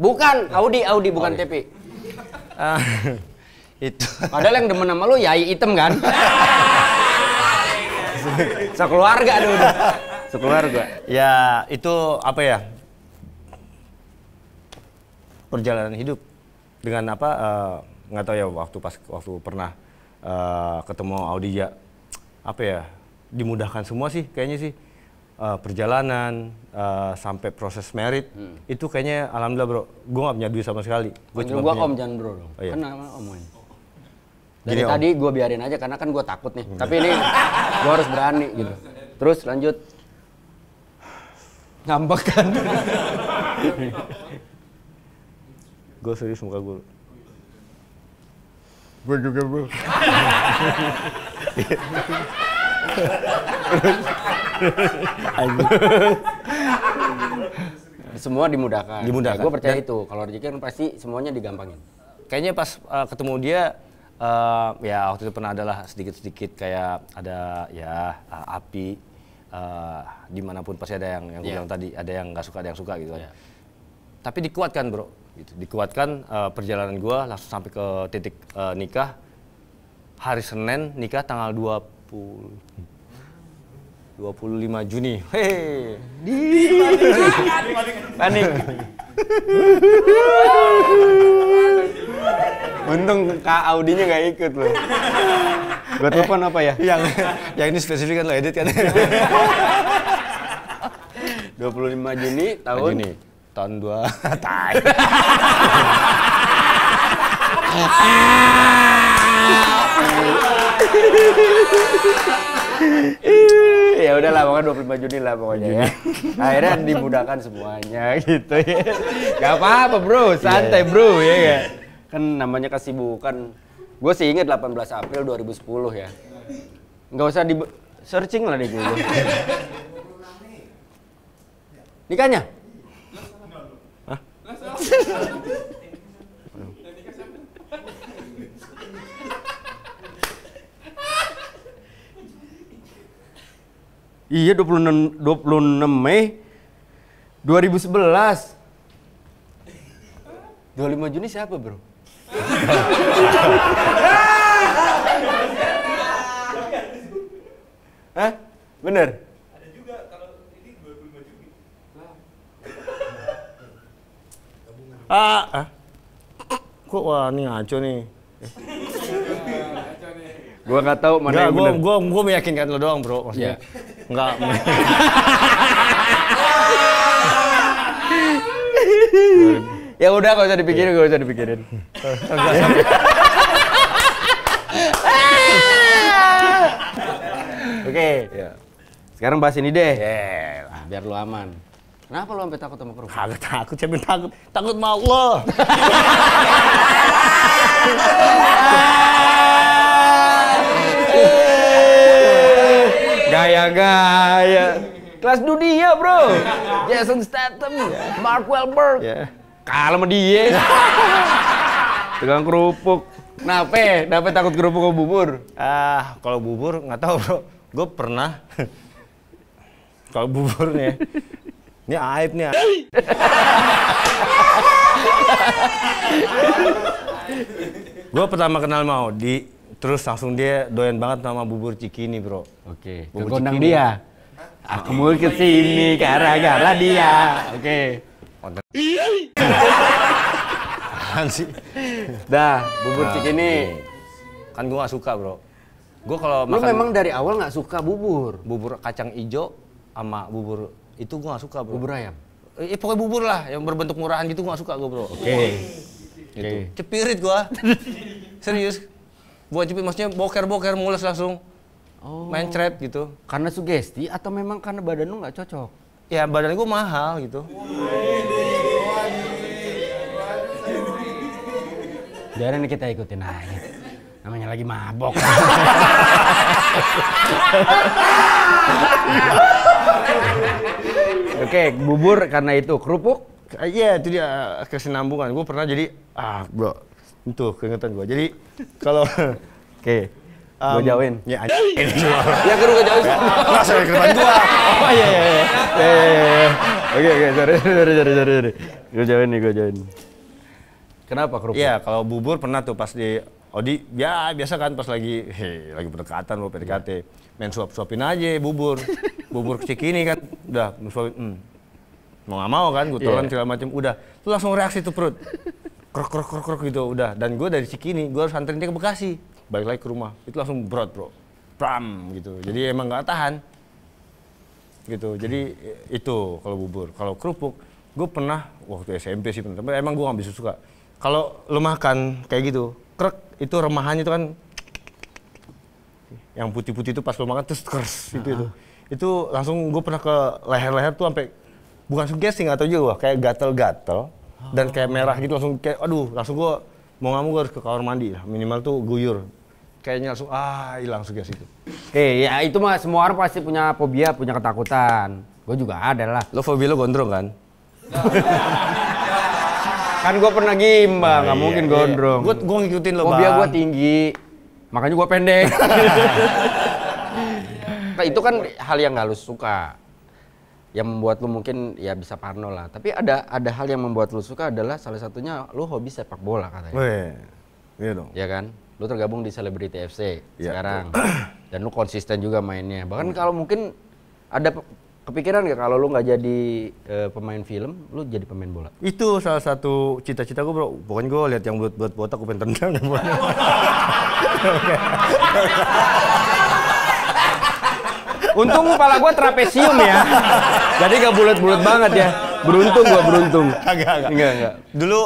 Bukan Audi, Audi bukan Audi. TP. Uh, ah, itu. Padahal yang demen sama lu yai hitam kan? Sekeluarga dulu. Sekeluarga. Ya, itu apa ya? Perjalanan hidup dengan apa eh, nggak uh, tahu ya waktu pas waktu pernah uh, ketemu Audia ya. apa ya dimudahkan semua sih kayaknya sih uh, perjalanan uh, sampai proses merit hmm. itu kayaknya alhamdulillah bro gue gak punya duit sama sekali gue cuma gua punya... om jangan bro oh, iya. kenapa om dari Gini, tadi gue biarin aja karena kan gue takut nih. Tapi ini gue harus berani gitu. Terus lanjut ngambek kan. gue serius muka gue. Gue juga bro. Semua dimudahkan. Dimudahkan. Nah, gue percaya Dan, itu. Kalau rezeki kan pasti semuanya digampangin. Kayaknya pas uh, ketemu dia uh, ya waktu itu pernah adalah sedikit-sedikit kayak ada ya uh, api uh, dimanapun pasti ada yang yang yeah. bilang tadi ada yang nggak suka ada yang suka gitu kan. yeah. Tapi dikuatkan bro, gitu. dikuatkan uh, perjalanan gue langsung sampai ke titik uh, nikah hari Senin nikah tanggal 20 25 Juni. Hei. Di panik. panik. Untung Kak Audinya nggak ikut loh. Gue telepon apa ya? Yang yang ini spesifik kan lo edit kan. 25 Juni tahun Juni. tahun 2 tai. ya udahlah pokoknya 25 Juni lah pokoknya ya. Akhirnya dimudahkan semuanya gitu ya. Gak apa-apa bro, santai iya. bro ya kan namanya kesibukan gue sih inget 18 April 2010 ya nggak usah di searching lah di Google nikahnya Iya 26 26 Mei 2011. 25 Juni siapa, Bro? Hah? Bener? Ada juga kalau ini 25 Juni. Ah, ah. Kok wah ini ngaco nih. Gua nggak tahu mana Nggak, yang gua, bener. Gua, gua meyakinkan lo doang bro maksudnya. Yeah. Nggak. me- Ya udah gak usah dipikirin, iya. gak usah dipikirin. Oke. Iya. Sekarang bahas ini deh. Yeah, iya, biar lu aman. Kenapa lu sampai takut sama kerupuk? Kagak takut, siapa takut? Takut sama Allah. Gaya-gaya. Kelas dunia, bro. Jason Statham, Mark Wahlberg kalem sama dia. Tukang kerupuk. Nape? Ya? Nape takut kerupuk sama bubur? Ah, kalau bubur nggak tahu bro. Gue pernah. kalau bubur nih, ini aib nih. gue pertama kenal mau di terus langsung dia doyan banget sama bubur cikini bro. Oke. Okay. Bubur dia. Aku ke sini gara-gara dia. Oke. Okay konten. sih? Dah, bubur cik ini kan gua gak suka, Bro. Gua kalau makan Lu memang dari awal nggak suka bubur. Bubur kacang ijo sama bubur itu gua gak suka, Bro. Bubur ayam. Eh, eh, pokoknya bubur lah yang berbentuk murahan gitu gua gak suka gua, Bro. Oke. Okay. Gitu. Okay. Cepirit gua. Serius. Buat cepit maksudnya boker-boker mules langsung. Oh. Mencret gitu. Karena sugesti atau memang karena badan lu nggak cocok? ya badan gue mahal gitu. Jangan kita ikutin aja. Namanya lagi mabok. Oke, bubur karena itu kerupuk. Iya, itu dia kesinambungan. Gue pernah jadi ah, bro, itu keingetan gue. Jadi kalau oke, okay. Um, gue jauhin. Ya anjing. ya kan gue jauhin. Nah, saya depan gue. Oh iya iya iya. Ya, ya, ya, oke oke, sorry sorry sorry sorry. Gue jauhin nih, gue jauhin. Kenapa kerupuk? Iya, kalau bubur pernah tuh pas di Odi, ya biasa kan pas lagi he, lagi berdekatan lo PDKT, iya. main suap-suapin aja bubur. bubur kecil ini kan udah suapin. Hmm. Mau gak mau kan, gue telan yeah. segala macam, udah. Tuh langsung reaksi tuh perut. Krok krok krok krok gitu, udah. Dan gue dari Cikini, gue harus anterin dia ke Bekasi balik lagi ke rumah itu langsung berat bro pram gitu jadi emang nggak tahan gitu jadi itu kalau bubur kalau kerupuk gue pernah waktu SMP sih pernah emang gue nggak bisa suka kalau lo makan kayak gitu krek itu remahannya itu kan yang putih-putih itu pas lo makan terus kers nah. itu itu itu langsung gue pernah ke leher-leher tuh sampai bukan suggesting atau juga kayak gatel-gatel oh. dan kayak merah gitu langsung kayak aduh langsung gue mau nggak mau gue harus ke kamar mandi lah minimal tuh guyur kayaknya langsung ah hilang sugesti itu oke eh, okay, ya itu mah semua orang pasti punya fobia punya ketakutan gue juga ada lah lo fobia lo gondrong kan kan gue pernah gimba nggak oh, iya, mungkin iya. gondrong gue gue ngikutin lo fobia gue tinggi makanya gue pendek nah, itu kan hal yang nggak lo suka yang membuat lu mungkin ya bisa parno lah. Tapi ada ada hal yang membuat lu suka adalah salah satunya lu hobi sepak bola katanya. Oh, iya, iya dong. Iya kan? Lu tergabung di Celebrity FC ya, sekarang. Dan lu konsisten juga mainnya. Bahkan kalau mungkin ada kepikiran nggak kalau lu nggak jadi uh, pemain film, lu jadi pemain bola? Itu salah satu cita-cita gue bro. Pokoknya gue lihat yang buat-buat botak gue pengen tendang. Untung kepala gue trapesium ya. Jadi gak bulat-bulat banget ya. Beruntung gua beruntung. Agak, agak. Enggak, enggak. Dulu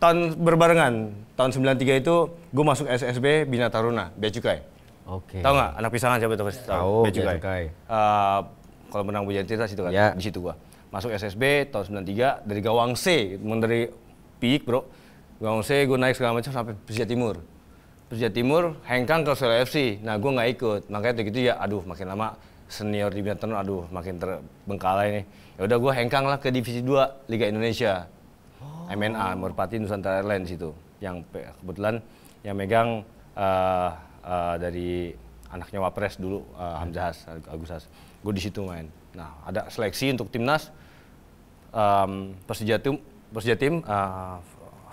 tahun berbarengan, tahun 93 itu gua masuk SSB Bina Taruna, Bea Cukai. Oke. Okay. Tahu nggak anak pisangan siapa itu Tahu. Bea Cukai. Cukai. Uh, eh, kalau menang Bujan Cinta situ kan. Ya. Di situ gua. Masuk SSB tahun 93 dari Gawang C, dari peak Bro. Gawang C gua naik segala macam sampai Persija Timur. Persija Timur hengkang ke Solo FC. Nah, gua nggak ikut. Makanya gitu ya, aduh makin lama senior di Binatang aduh makin terbengkalai nih. Ya udah gue hengkang lah ke divisi 2 Liga Indonesia. Oh. MNA Merpati Nusantara Airlines itu yang kebetulan yang megang uh, uh, dari anaknya Wapres dulu uh, Hamzah Has, Agus Gue di situ main. Nah, ada seleksi untuk timnas um, Persija Tim, Persija Tim uh,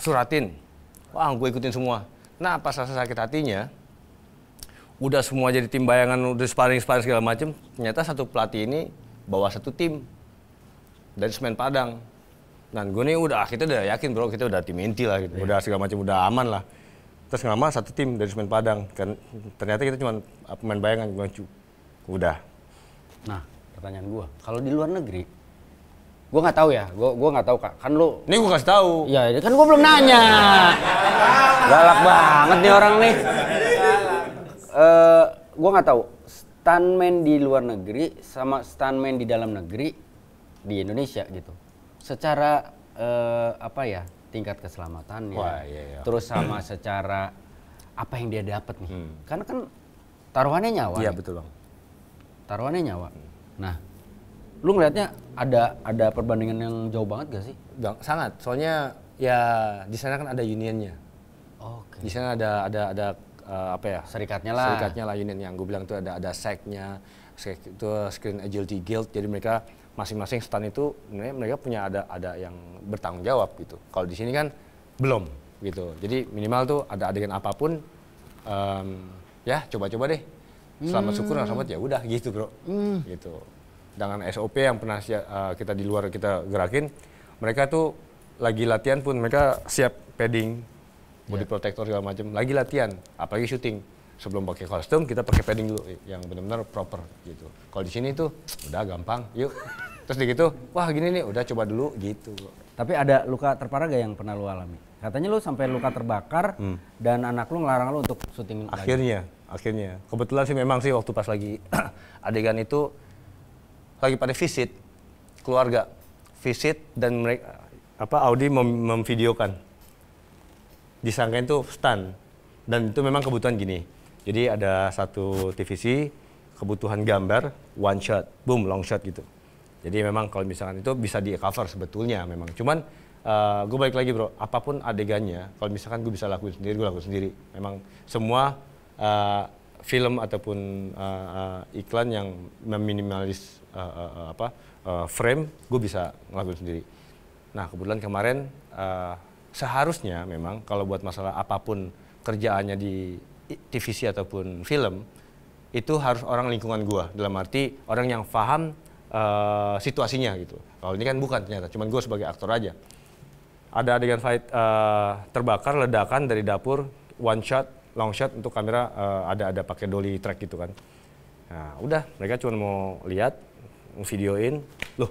Suratin. Wah, gue ikutin semua. Nah, pas rasa sakit hatinya, udah semua jadi tim bayangan udah sparring sparring segala macem ternyata satu pelatih ini bawa satu tim dari semen padang dan gue nih udah kita udah yakin bro kita udah tim inti lah gitu. Yeah. udah segala macam udah aman lah terus nggak lama satu tim dari semen padang kan ternyata kita cuma ah, pemain bayangan gue udah nah pertanyaan gue kalau di luar negeri gue nggak tahu ya gue gue nggak tahu kak kan lo, ini gue kasih tahu ya kan gue belum nanya galak banget nih orang nih uh, eh, gue nggak tahu stuntman di luar negeri sama stuntman di dalam negeri di Indonesia gitu. Secara uh, apa ya tingkat keselamatan, ya. Wah, iya, iya. terus sama secara apa yang dia dapat nih. Hmm. Karena kan taruhannya nyawa. Iya nih. betul bang. Taruhannya nyawa. Hmm. Nah, lu ngelihatnya ada ada perbandingan yang jauh banget gak sih? Bang, sangat. Soalnya ya di sana kan ada unionnya. Oke. Okay. Di sana ada ada ada uh, apa ya serikatnya lah serikatnya lah unit yang gue bilang itu ada ada seknya itu screen agility guild jadi mereka masing-masing stand itu mereka punya ada ada yang bertanggung jawab gitu kalau di sini kan belum gitu jadi minimal tuh ada adegan apapun um, ya coba-coba deh selamat syukur hmm. selamat ya udah gitu bro hmm. gitu dengan SOP yang pernah uh, kita di luar kita gerakin mereka tuh lagi latihan pun mereka siap padding body yeah. protector segala macam. Lagi latihan, apalagi syuting. Sebelum pakai kostum kita pakai padding dulu yang benar-benar proper gitu. Kalau di sini tuh udah gampang, yuk. Terus gitu, wah gini nih, udah coba dulu gitu. Tapi ada luka terparah gak yang pernah lu alami? Katanya lu sampai luka terbakar hmm. dan anak lu ngelarang lu untuk syuting Akhirnya, lagi. akhirnya. Kebetulan sih memang sih waktu pas lagi adegan itu lagi pada visit keluarga, visit dan mereka apa Audi mem memvideokan disangkain itu stand dan itu memang kebutuhan gini jadi ada satu TVC kebutuhan gambar one shot boom long shot gitu jadi memang kalau misalkan itu bisa di cover sebetulnya memang cuman uh, eh, gue balik lagi bro apapun adegannya kalau misalkan gue bisa lakuin sendiri gue lakuin sendiri memang semua uh, film ataupun uh, uh, iklan yang meminimalis uh, uh, uh, apa uh, frame gue bisa ngelakuin sendiri nah kebetulan kemarin uh, seharusnya memang kalau buat masalah apapun kerjaannya di TVC ataupun film itu harus orang lingkungan gua dalam arti orang yang paham uh, eh, situasinya gitu. Kalau ini kan bukan ternyata, cuman gua sebagai aktor aja. Ada adegan fight uh, terbakar ledakan dari dapur one shot long shot untuk kamera uh, ada ada pakai dolly track gitu kan. Nah, udah mereka cuma mau lihat videoin. Loh,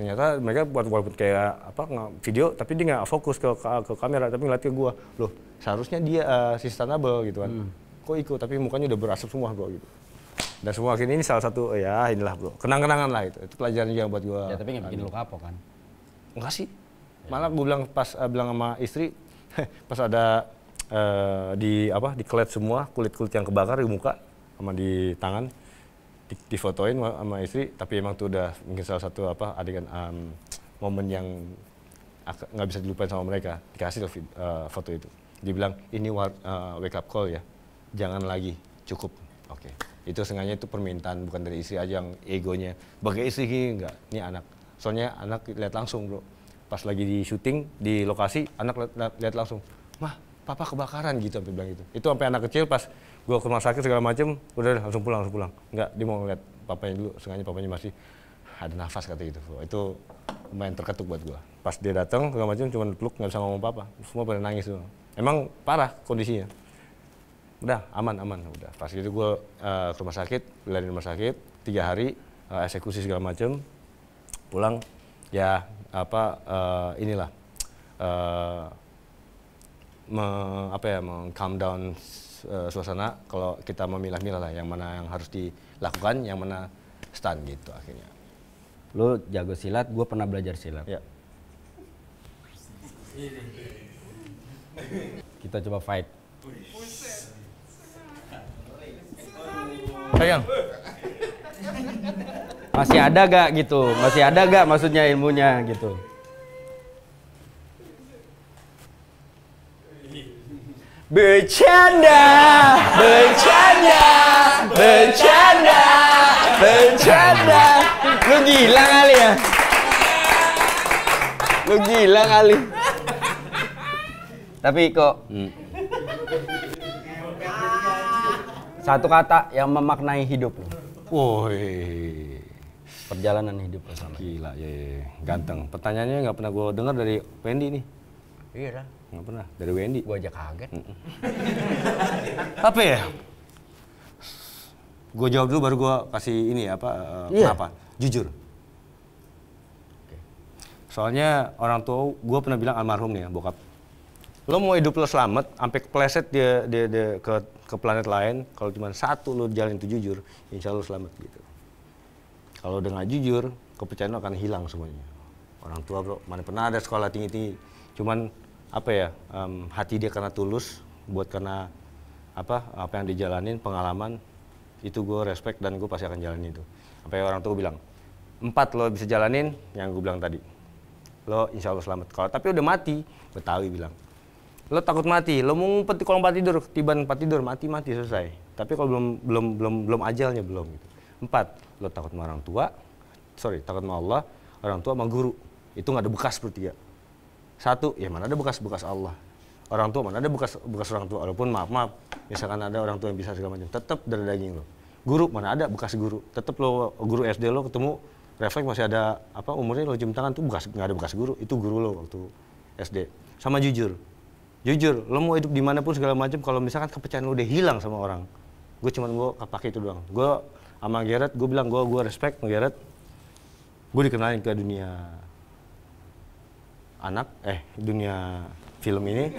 ternyata mereka buat walaupun kayak apa video tapi dia nggak fokus ke, ke ke kamera tapi ngeliat ke gua loh seharusnya dia uh, sustainable gitu kan hmm. kok ikut tapi mukanya udah berasap semua bro gitu dan semua akhirnya ini salah satu ya inilah bro kenang-kenangan lah itu itu pelajaran juga buat gue. ya tapi nggak bikin lu kapok kan enggak sih ya. malah gue bilang pas uh, bilang sama istri pas ada uh, di apa di semua kulit kulit yang kebakar di muka sama di tangan difotoin sama istri tapi emang tuh udah mungkin salah satu apa adegan um, momen yang nggak bisa dilupain sama mereka dikasih uh, foto itu dibilang ini uh, wake up call ya jangan lagi cukup oke okay. itu sengaja itu permintaan bukan dari istri aja yang egonya bagai istri gini enggak ini anak soalnya anak lihat langsung bro pas lagi di syuting di lokasi anak lihat langsung mah papa kebakaran gitu sampai bilang gitu itu sampai anak kecil pas gue ke rumah sakit segala macem udah langsung pulang langsung pulang nggak dia mau ngeliat papanya dulu sengaja papanya masih ada nafas kata gitu itu main terketuk buat gue pas dia datang segala macem cuma peluk nggak bisa ngomong apa semua pada nangis tuh emang parah kondisinya udah aman aman udah pas gitu gue uh, ke rumah sakit belajar di rumah sakit tiga hari uh, eksekusi segala macem pulang ya apa uh, inilah uh, me, apa ya meng calm down Eh, suasana kalau kita memilah-milah lah yang mana yang harus dilakukan, yang mana stand gitu akhirnya. Lu jago silat, gue pernah belajar silat. Ya. Kita coba fight. sayang Masih ada gak gitu? Masih ada gak maksudnya ilmunya gitu? Bercanda, bercanda, bercanda, bercanda. Lu gila kali ya? Lu gila kali. Tapi kok hmm. satu kata yang memaknai hidup lu. Woi. Perjalanan hidup lu sama. Gila, ya, ya. ganteng. Pertanyaannya nggak pernah gue dengar dari Wendy nih. Iya lah. Nggak pernah, dari Wendy. Gue aja kaget. Tapi ya? Gue jawab dulu baru gue kasih ini ya, apa, uh, eh, yeah. kenapa. Jujur. Soalnya orang tua gue pernah bilang almarhum nih ya, bokap. Lo mau hidup lo selamat, sampai kepleset dia, dia, dia ke, ke planet lain, kalau cuma satu lo jalan itu jujur, insya Allah selamat gitu. Kalau udah dengan jujur, kepercayaan lo akan hilang semuanya. Orang tua bro, mana pernah ada sekolah tinggi-tinggi, cuman apa ya um, hati dia karena tulus buat karena apa apa yang dijalanin pengalaman itu gue respect dan gue pasti akan jalanin itu apa yang orang tua bilang empat lo bisa jalanin yang gue bilang tadi lo insya Allah selamat kalau tapi udah mati Betawi bilang lo takut mati lo mau ngumpet kolong empat tidur tiba empat tidur mati mati selesai tapi kalau belum belum belum belum ajalnya belum gitu empat lo takut sama orang tua sorry takut sama Allah orang tua sama guru itu nggak ada bekas bertiga satu, ya mana ada bekas-bekas Allah. Orang tua mana ada bekas bekas orang tua, walaupun maaf maaf, misalkan ada orang tua yang bisa segala macam, tetap dari daging lo. Guru mana ada bekas guru, tetap lo guru SD lo ketemu refleks masih ada apa umurnya lo cium tangan tuh bekas nggak ada bekas guru, itu guru lo waktu SD. Sama jujur, jujur lo mau hidup dimanapun segala macam, kalau misalkan kepercayaan lo udah hilang sama orang, gue cuman gue pakai itu doang. Gue sama Gerard, gue bilang gue gue respect sama Gerard, gue dikenalin ke dunia anak eh dunia film ini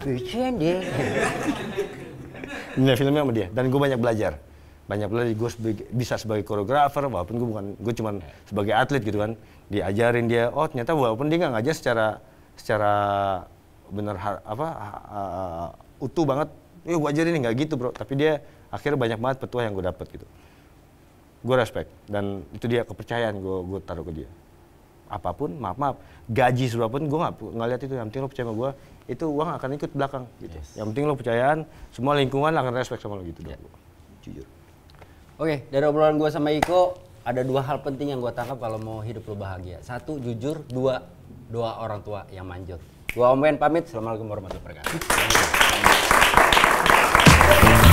Kucian dia dunia filmnya sama dia dan gue banyak belajar banyak belajar gue bisa sebagai koreografer walaupun gue bukan gue cuman sebagai atlet gitu kan diajarin dia oh ternyata walaupun dia nggak ngajar secara secara bener apa uh, utuh banget ya gue ajarin nggak gitu bro tapi dia akhirnya banyak banget petua yang gue dapet gitu gue respect dan itu dia kepercayaan gue gue taruh ke dia apapun maaf maaf gaji sudah pun gue nggak lihat itu yang penting lo percaya sama gue itu uang akan ikut belakang gitu yes. yang penting lo percayaan semua lingkungan akan respect sama lo gitu yeah. dong jujur oke okay, dari obrolan gue sama Iko ada dua hal penting yang gue tangkap kalau mau hidup lo bahagia satu jujur dua doa orang tua yang manjur gue Om pamit pamit assalamualaikum warahmatullahi wabarakatuh